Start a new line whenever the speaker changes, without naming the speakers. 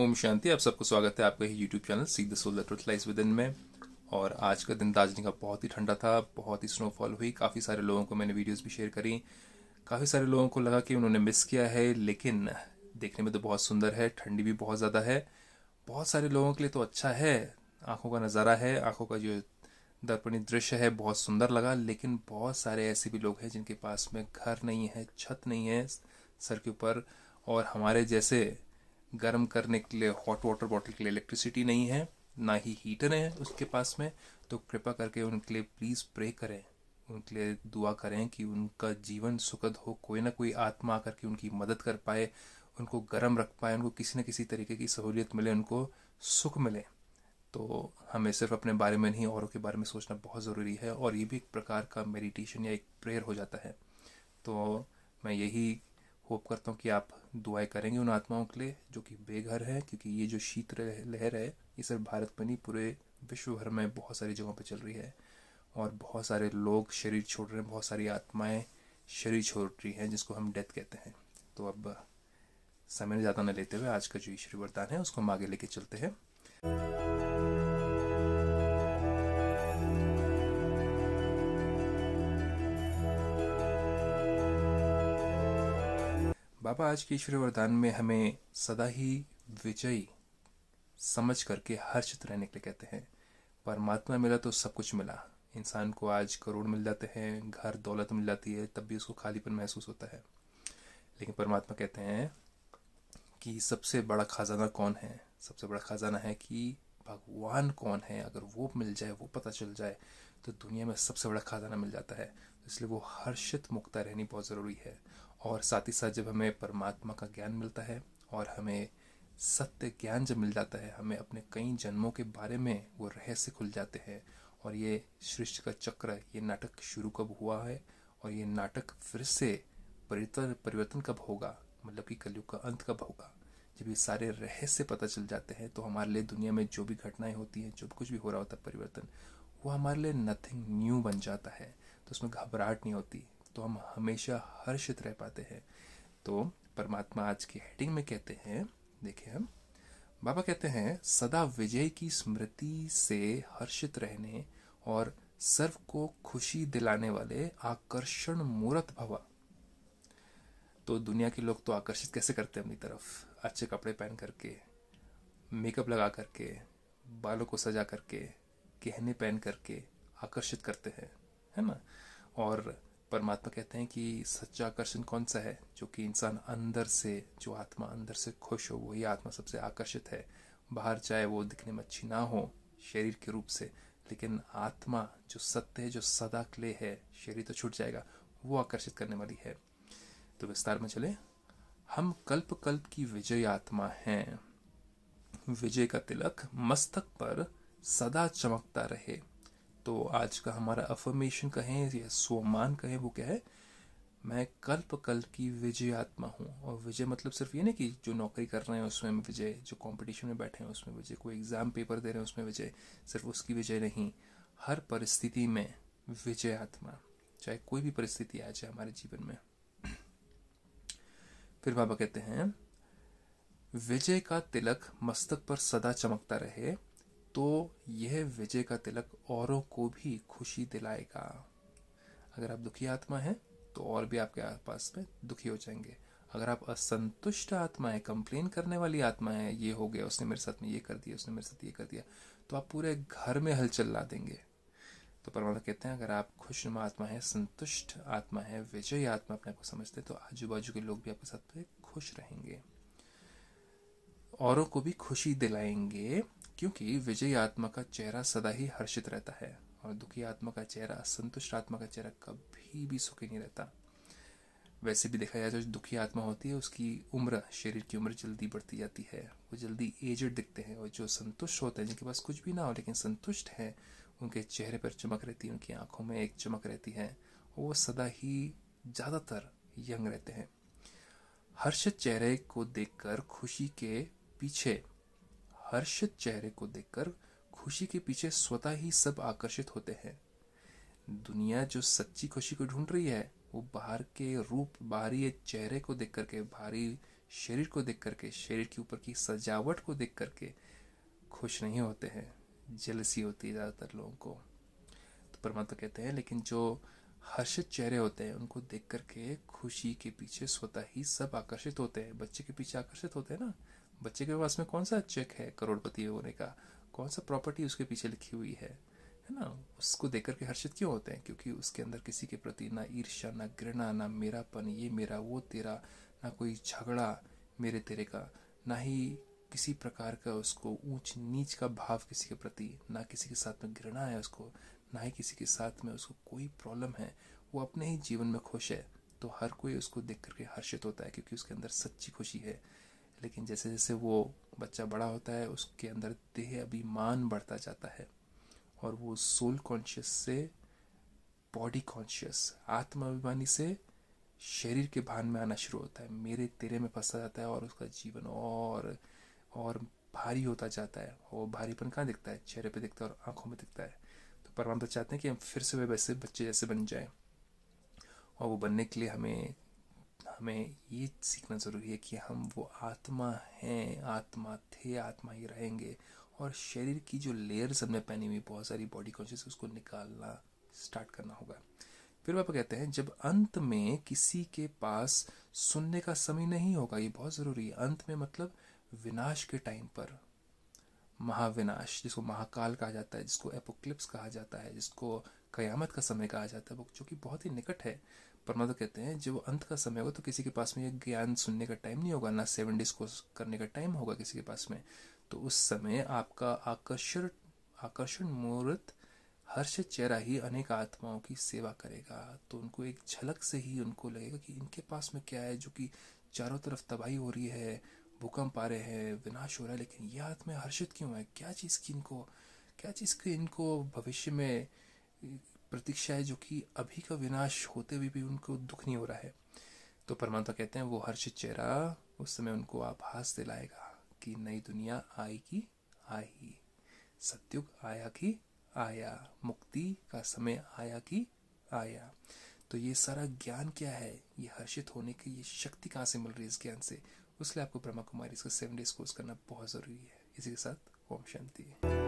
ओम शांति आप सबको स्वागत है आपका ही YouTube channel see the soul that lies with में और आज का दिन दार्जिलिंग का बहुत ही ठंडा था बहुत ही स्नोफॉल हुई काफ़ी सारे लोगों को मैंने वीडियोस भी शेयर करी काफ़ी सारे लोगों को लगा कि उन्होंने मिस किया है लेकिन देखने में तो बहुत सुंदर है ठंडी भी बहुत ज़्यादा है बहुत सारे लोगों के लिए तो अच्छा है आँखों का नज़ारा है आँखों का जो दर्पणी दृश्य है बहुत सुंदर लगा लेकिन बहुत सारे ऐसे भी लोग हैं जिनके पास में घर नहीं है छत नहीं है सर के ऊपर और हमारे जैसे गर्म करने के लिए हॉट वाटर बॉटल के लिए इलेक्ट्रिसिटी नहीं है ना ही हीटर है उसके पास में तो कृपा करके उनके लिए प्लीज़ प्रे करें उनके लिए दुआ करें कि उनका जीवन सुखद हो कोई ना कोई आत्मा आकर के उनकी मदद कर पाए उनको गर्म रख पाए उनको किसी न किसी तरीके की सहूलियत मिले उनको सुख मिले तो हमें सिर्फ अपने बारे में नहीं औरों के बारे में सोचना बहुत ज़रूरी है और ये भी एक प्रकार का मेडिटेशन या एक प्रेयर हो जाता है तो मैं यही होप करता हूँ कि आप दुआएं करेंगे उन आत्माओं के लिए जो कि बेघर हैं क्योंकि ये जो शीत लहर है ये सिर्फ भारत में नहीं पूरे विश्व भर में बहुत सारी जगहों पर चल रही है और बहुत सारे लोग शरीर छोड़ रहे हैं बहुत सारी आत्माएं शरीर छोड़ रही हैं जिसको हम डेथ कहते हैं तो अब समय ज़्यादा न लेते हुए आज का जो ईश्वरी वरदान है उसको हम आगे लेके चलते हैं बाबा आज के ईश्वर वरदान में हमें सदा ही विजयी समझ करके हर्षित रहने के लिए कहते हैं परमात्मा मिला तो सब कुछ मिला इंसान को आज करोड़ मिल जाते हैं घर दौलत मिल जाती है तब भी उसको खालीपन महसूस होता है लेकिन परमात्मा कहते हैं कि सबसे बड़ा खजाना कौन है सबसे बड़ा खजाना है कि भगवान कौन है अगर वो मिल जाए वो पता चल जाए तो दुनिया में सबसे बड़ा खजाना मिल जाता है इसलिए वो हर्षित मुक्ता रहनी बहुत ज़रूरी है और साथ ही साथ जब हमें परमात्मा का ज्ञान मिलता है और हमें सत्य ज्ञान जब मिल जाता है हमें अपने कई जन्मों के बारे में वो रहस्य खुल जाते हैं और ये सृष्टि का चक्र ये नाटक शुरू कब हुआ है और ये नाटक फिर से परिवर्तन परिवर्तन कब होगा मतलब कि कलयुग का अंत कब होगा जब ये सारे रहस्य पता चल जाते हैं तो हमारे लिए दुनिया में जो भी घटनाएं होती हैं जो कुछ भी हो रहा होता है परिवर्तन वो हमारे लिए नथिंग न्यू बन जाता है तो उसमें घबराहट नहीं होती तो हम हमेशा हर्षित रह पाते हैं तो परमात्मा आज की हेडिंग में कहते हैं देखिए हम बाबा कहते हैं सदा विजय की स्मृति से हर्षित रहने और सर्व को खुशी दिलाने वाले आकर्षण मूर्त भवा तो दुनिया के लोग तो आकर्षित कैसे करते हैं अपनी तरफ अच्छे कपड़े पहन करके मेकअप लगा करके बालों को सजा करके गहने पहन करके आकर्षित करते हैं है ना और परमात्मा कहते हैं कि सच्चा आकर्षण कौन सा है जो कि इंसान अंदर से जो आत्मा अंदर से खुश हो वही आत्मा सबसे आकर्षित है बाहर चाहे वो दिखने में अच्छी ना हो शरीर के रूप से लेकिन आत्मा जो सत्य है जो सदा क्ले है शरीर तो छूट जाएगा वो आकर्षित करने वाली है तो विस्तार में चले हम कल्प कल्प की विजय आत्मा हैं विजय का तिलक मस्तक पर सदा चमकता रहे तो आज का हमारा अफर्मेशन कहें या स्वमान कहें वो क्या है मैं कल्प कल्प की विजय आत्मा हूँ और विजय मतलब सिर्फ ये नहीं कि जो नौकरी कर रहे हैं उसमें विजय जो कंपटीशन में बैठे हैं उसमें विजय कोई एग्ज़ाम पेपर दे रहे हैं उसमें विजय सिर्फ उसकी विजय नहीं हर परिस्थिति में विजय आत्मा चाहे कोई भी परिस्थिति आ जाए हमारे जीवन में फिर बाबा कहते हैं विजय का तिलक मस्तक पर सदा चमकता रहे तो यह विजय का तिलक औरों को भी खुशी दिलाएगा अगर आप दुखी आत्मा हैं तो और भी आपके पास में दुखी हो जाएंगे अगर आप असंतुष्ट आत्मा है कंप्लेन करने वाली आत्मा है ये हो गया उसने मेरे साथ में ये कर दिया उसने मेरे साथ ये कर दिया तो आप पूरे घर में हलचल ला देंगे तो परमात्मा कहते हैं अगर आप खुशनुमा आत्मा है संतुष्ट आत्मा है विजय आत्मा अपने आपको समझते तो आजू बाजू के लोग भी आपके साथ खुश रहेंगे औरों को भी खुशी दिलाएंगे क्योंकि विजयी आत्मा का चेहरा सदा ही हर्षित रहता है और दुखी आत्मा का चेहरा संतुष्ट आत्मा का चेहरा कभी भी सुखी नहीं रहता वैसे भी देखा जाए तो जो दुखी आत्मा होती है उसकी उम्र शरीर की उम्र जल्दी बढ़ती जाती है वो जल्दी एजड दिखते हैं और जो संतुष्ट होते हैं जिनके पास कुछ भी ना हो लेकिन संतुष्ट हैं उनके चेहरे पर चमक रहती है उनकी आंखों में एक चमक रहती है वो सदा ही ज़्यादातर यंग रहते हैं हर्षित चेहरे को देखकर खुशी के पीछे हर्षित चेहरे को देखकर खुशी के पीछे स्वतः ही सब आकर्षित होते हैं दुनिया जो सच्ची खुशी को ढूंढ रही है वो बाहर के रूप बाहरी चेहरे को देख करके भारी शरीर को देख करके शरीर के ऊपर की सजावट को देख करके खुश नहीं होते हैं जलसी होती है ज़्यादातर लोगों को तो परमात्मा कहते हैं लेकिन जो हर्षित चेहरे होते हैं उनको देख करके खुशी के पीछे स्वतः ही सब आकर्षित होते हैं बच्चे के पीछे आकर्षित होते हैं ना बच्चे के पास में कौन सा चेक है करोड़पति होने का कौन सा प्रॉपर्टी उसके पीछे लिखी हुई है है ना उसको देख करके हर्षित क्यों होते हैं क्योंकि उसके अंदर किसी के प्रति ना ईर्ष्या ना घृणा ना मेरापन ये मेरा वो तेरा ना कोई झगड़ा मेरे तेरे का ना ही किसी प्रकार का उसको ऊंच नीच का भाव किसी के प्रति ना किसी के साथ में घृणा है उसको ना ही किसी के साथ में उसको कोई प्रॉब्लम है वो अपने ही जीवन में खुश है तो हर कोई उसको देख करके हर्षित होता है क्योंकि उसके अंदर सच्ची खुशी है लेकिन जैसे जैसे वो बच्चा बड़ा होता है उसके अंदर देह अभिमान बढ़ता जाता है और वो सोल कॉन्शियस से बॉडी कॉन्शियस आत्माभिमानी से शरीर के भान में आना शुरू होता है मेरे तेरे में फंसा जाता है और उसका जीवन और और भारी होता जाता है और वो भारीपन कहाँ दिखता है चेहरे पे दिखता है और आंखों में दिखता है तो परमात्मा चाहते हैं कि हम फिर से वैसे बच्चे जैसे बन जाएं और वो बनने के लिए हमें हमें ये सीखना ज़रूरी है कि हम वो आत्मा हैं आत्मा थे आत्मा ही रहेंगे और शरीर की जो लेयर्स हमने पहनी हुई बहुत सारी बॉडी कॉन्शियस उसको निकालना स्टार्ट करना होगा फिर पापा कहते हैं जब अंत में किसी के पास सुनने का समय नहीं होगा ये बहुत ज़रूरी है अंत में मतलब विनाश के टाइम पर महाविनाश जिसको महाकाल कहा जाता है जिसको एपोक्लिप्स कहा जाता है जिसको कयामत का समय कहा जाता है जो कि बहुत ही निकट है परमात्मा कहते हैं जब अंत का समय होगा तो किसी के पास में यह ज्ञान सुनने का टाइम नहीं होगा ना सेवन डेज कोर्स करने का टाइम होगा किसी के पास में तो उस समय आपका आकर्षण आकर्षण मुहूर्त हर्ष चेहरा ही अनेक आत्माओं की सेवा करेगा तो उनको एक झलक से ही उनको लगेगा कि इनके पास में क्या है जो कि चारों तरफ तबाही हो रही है भूकंप आ रहे हैं विनाश हो रहा है लेकिन यह आत्मा हर्षित क्यों है क्या चीज़ की इनको क्या चीज़ की इनको भविष्य में प्रतीक्षा है जो कि अभी का विनाश होते हुए भी उनको दुख नहीं हो रहा है तो परमात्मा कहते हैं वो हर्षित चेहरा उस समय उनको आभास दिलाएगा कि नई दुनिया आएगी आई सत्युग आया कि आया मुक्ति का समय आया कि आया तो ये सारा ज्ञान क्या है ये हर्षित होने की ये शक्ति कहाँ से मिल रही है इस ज्ञान से लिए आपको ब्रह्मा कुमारी इसका सेवन डेज कोर्स करना बहुत ज़रूरी है इसी के साथ ओम शांति